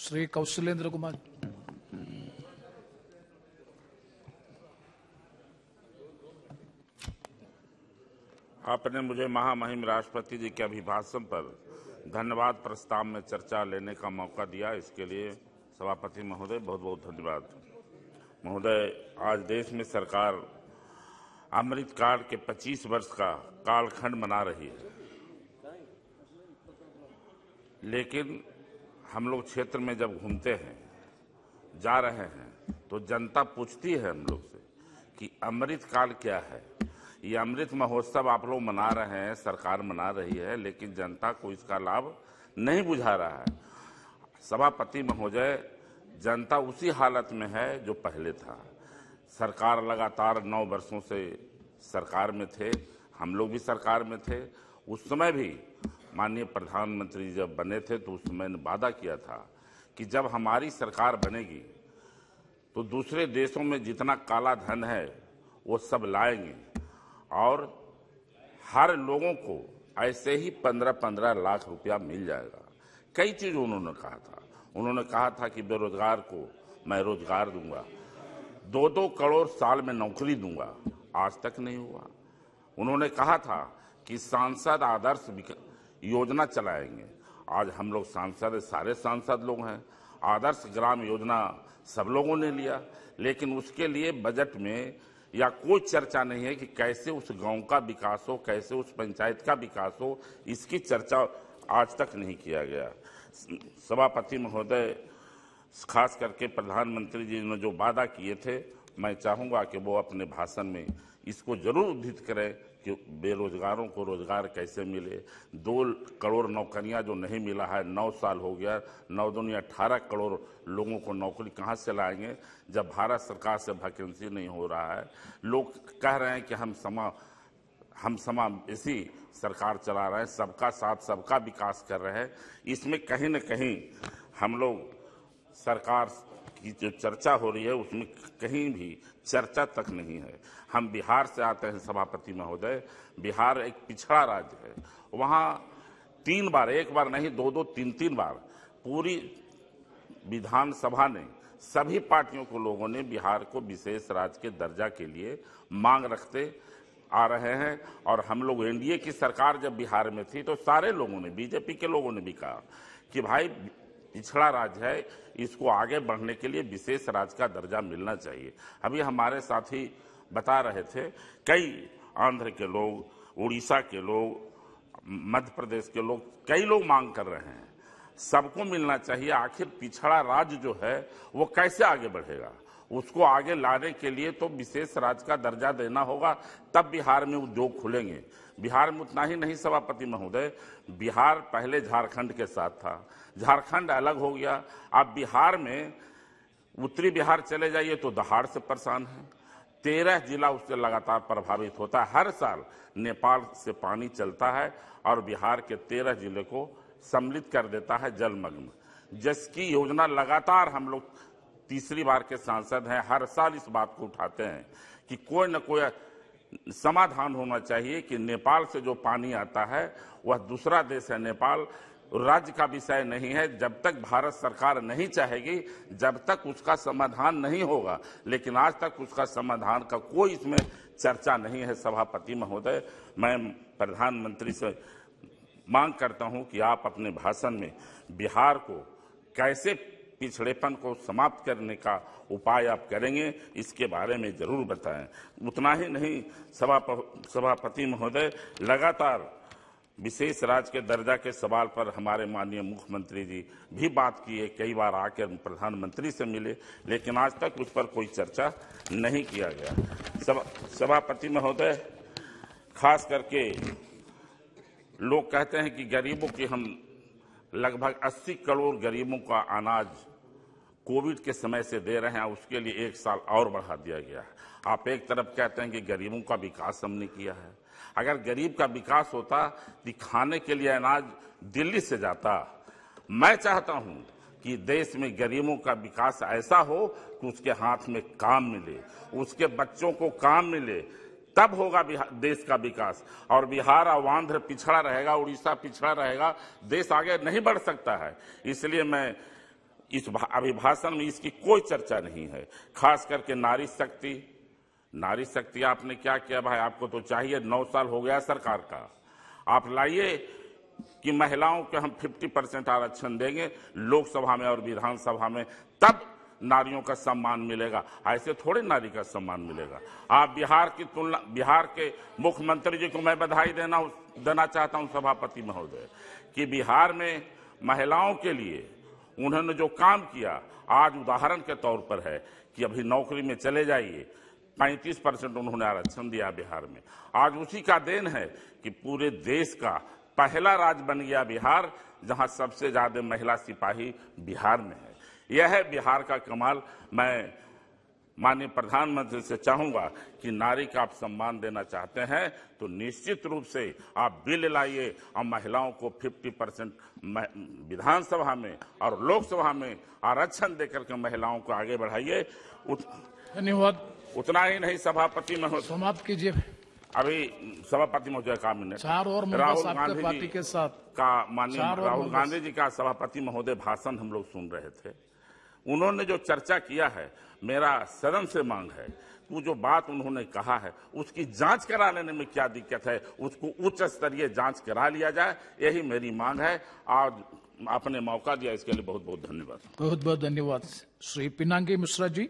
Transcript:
श्री कौशलेंद्र कुमार आपने मुझे महामहिम राष्ट्रपति जी के अभिभाषण पर धन्यवाद प्रस्ताव में चर्चा लेने का मौका दिया इसके लिए सभापति महोदय बहुत बहुत धन्यवाद महोदय आज देश में सरकार अमृत काल के 25 वर्ष का कालखंड मना रही है लेकिन हम लोग क्षेत्र में जब घूमते हैं जा रहे हैं तो जनता पूछती है हम लोग से कि अमृत काल क्या है ये अमृत महोत्सव आप लोग मना रहे हैं सरकार मना रही है लेकिन जनता को इसका लाभ नहीं बुझा रहा है सभापति महोदय जनता उसी हालत में है जो पहले था सरकार लगातार नौ वर्षों से सरकार में थे हम लोग भी सरकार में थे उस समय भी माननीय प्रधानमंत्री जी जब बने थे तो उस समय वादा किया था कि जब हमारी सरकार बनेगी तो दूसरे देशों में जितना काला धन है वो सब लाएंगे और हर लोगों को ऐसे ही पंद्रह पंद्रह लाख रुपया मिल जाएगा कई चीज़ उन्होंने कहा था उन्होंने कहा था कि बेरोजगार को मैं रोजगार दूंगा दो दो करोड़ साल में नौकरी दूंगा आज तक नहीं हुआ उन्होंने कहा था कि सांसद आदर्श योजना चलाएंगे आज हम लोग सांसद सारे सांसद लोग हैं आदर्श ग्राम योजना सब लोगों ने लिया लेकिन उसके लिए बजट में या कोई चर्चा नहीं है कि कैसे उस गांव का विकास हो कैसे उस पंचायत का विकास हो इसकी चर्चा आज तक नहीं किया गया सभापति महोदय खास करके प्रधानमंत्री जी ने जो वादा किए थे मैं चाहूँगा कि वो अपने भाषण में इसको जरूर उद्धित करें कि बेरोजगारों को रोजगार कैसे मिले दो करोड़ नौकरियां जो नहीं मिला है नौ साल हो गया नौ दुनिया अठारह करोड़ लोगों को नौकरी कहाँ से लाएंगे जब भारत सरकार से वैकेंसी नहीं हो रहा है लोग कह रहे हैं कि हम समा हम समा इसी सरकार चला रहे हैं सबका साथ सबका विकास कर रहे हैं इसमें कहीं ना कहीं हम लोग सरकार की जो चर्चा हो रही है उसमें कहीं भी चर्चा तक नहीं है हम बिहार से आते हैं सभापति महोदय बिहार एक पिछड़ा राज्य है वहाँ तीन बार एक बार नहीं दो दो तीन तीन बार पूरी विधानसभा ने सभी पार्टियों को लोगों ने बिहार को विशेष राज्य के दर्जा के लिए मांग रखते आ रहे हैं और हम लोग एनडीए की सरकार जब बिहार में थी तो सारे लोगों ने बीजेपी के लोगों ने भी कहा कि भाई पिछड़ा राज्य है इसको आगे बढ़ने के लिए विशेष राज्य का दर्जा मिलना चाहिए अभी हमारे साथी बता रहे थे कई आंध्र के लोग उड़ीसा के लोग मध्य प्रदेश के लोग कई लोग मांग कर रहे हैं सबको मिलना चाहिए आखिर पिछड़ा राज्य जो है वो कैसे आगे बढ़ेगा उसको आगे लाने के लिए तो विशेष राज्य का दर्जा देना होगा तब बिहार में उद्योग खुलेंगे बिहार में उतना ही नहीं सभापति महोदय बिहार पहले झारखंड के साथ था झारखंड अलग हो गया अब बिहार में उत्तरी बिहार चले जाइए तो दहाड़ से परेशान है तेरह जिला उससे लगातार प्रभावित होता है हर साल नेपाल से पानी चलता है और बिहार के तेरह जिले को सम्मिलित कर देता है जलमग्न जिसकी योजना लगातार हम लोग तीसरी बार के सांसद हैं हर साल इस बात को उठाते हैं कि कोई न कोई समाधान होना चाहिए कि नेपाल से जो पानी आता है वह दूसरा देश है नेपाल राज्य का विषय नहीं है जब तक भारत सरकार नहीं चाहेगी जब तक उसका समाधान नहीं होगा लेकिन आज तक उसका समाधान का कोई इसमें चर्चा नहीं है सभापति महोदय मैं प्रधानमंत्री से मांग करता हूं कि आप अपने भाषण में बिहार को कैसे पिछड़ेपन को समाप्त करने का उपाय आप करेंगे इसके बारे में जरूर बताएं उतना ही नहीं सभाप सभापति महोदय लगातार विशेष राज के दर्जा के सवाल पर हमारे माननीय मुख्यमंत्री जी भी बात किए कई बार आकर प्रधानमंत्री से मिले लेकिन आज तक उस पर कोई चर्चा नहीं किया गया सभापति महोदय खास करके लोग कहते हैं कि गरीबों की हम लगभग 80 करोड़ गरीबों का अनाज कोविड के समय से दे रहे हैं उसके लिए एक साल और बढ़ा दिया गया है आप एक तरफ कहते हैं कि गरीबों का विकास हमने किया है अगर गरीब का विकास होता तो खाने के लिए अनाज दिल्ली से जाता मैं चाहता हूं कि देश में गरीबों का विकास ऐसा हो कि उसके हाथ में काम मिले उसके बच्चों को काम मिले तब होगा देश का विकास और बिहार और आंध्र पिछड़ा रहेगा उड़ीसा पिछड़ा रहेगा देश आगे नहीं बढ़ सकता है इसलिए मैं इस अभिभाषण में इसकी कोई चर्चा नहीं है खास करके नारी शक्ति नारी शक्ति आपने क्या किया भाई आपको तो चाहिए नौ साल हो गया सरकार का आप लाइए कि महिलाओं के हम 50 परसेंट आरक्षण देंगे लोकसभा में और विधानसभा में तब नारियों का सम्मान मिलेगा ऐसे थोड़े नारी का सम्मान मिलेगा आप बिहार की तुलना बिहार के मुख्यमंत्री जी को मैं बधाई देना देना चाहता हूं सभापति महोदय कि बिहार में महिलाओं के लिए उन्होंने जो काम किया आज उदाहरण के तौर पर है कि अभी नौकरी में चले जाइए 35 परसेंट उन्होंने आरक्षण दिया बिहार में आज उसी का देन है कि पूरे देश का पहला राज्य बन गया बिहार जहां सबसे ज्यादा महिला सिपाही बिहार में है यह है बिहार का कमाल मैं माननीय प्रधानमंत्री से चाहूंगा कि नारी का आप सम्मान देना चाहते हैं तो निश्चित रूप से आप बिल लाइए और महिलाओं को 50 परसेंट विधानसभा में और लोकसभा में आरक्षण देकर के महिलाओं को आगे बढ़ाइए उत... धन्यवाद उतना ही नहीं सभापति महोदय समाप्त कीजिए अभी सभापति महोदय का मिनट चार और राहुल गांधी के साथ का माननीय राहुल गांधी जी का सभापति महोदय भाषण हम लोग सुन रहे थे उन्होंने जो चर्चा किया है मेरा सदन से मांग है वो जो बात उन्होंने कहा है उसकी जांच करा लेने में क्या दिक्कत है उसको उच्च स्तरीय जांच करा लिया जाए यही मेरी मांग है आज आपने मौका दिया इसके लिए बहुत बहुत धन्यवाद बहुत बहुत धन्यवाद श्री पिनांगी मिश्रा जी